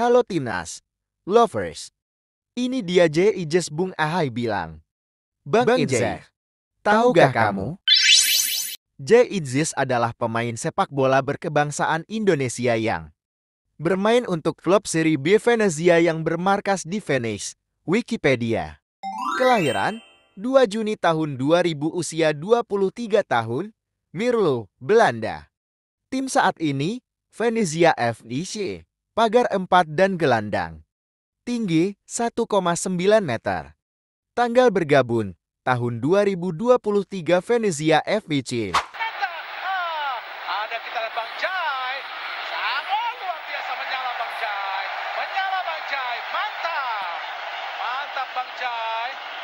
Halo Timnas, lovers. Ini dia J. Ijes Bung Ahai bilang. Bang, Bang J, tahu gak kamu? J. Ijes adalah pemain sepak bola berkebangsaan Indonesia yang bermain untuk klub seri B Venezia yang bermarkas di Venice, Wikipedia. Kelahiran 2 Juni tahun 2000 usia 23 tahun, Mirlo, Belanda. Tim saat ini, Venezia FDC pagar 4 dan gelandang. Tinggi 1,9 meter. Tanggal bergabung tahun 2023 Venezia FVC. Bang Jai.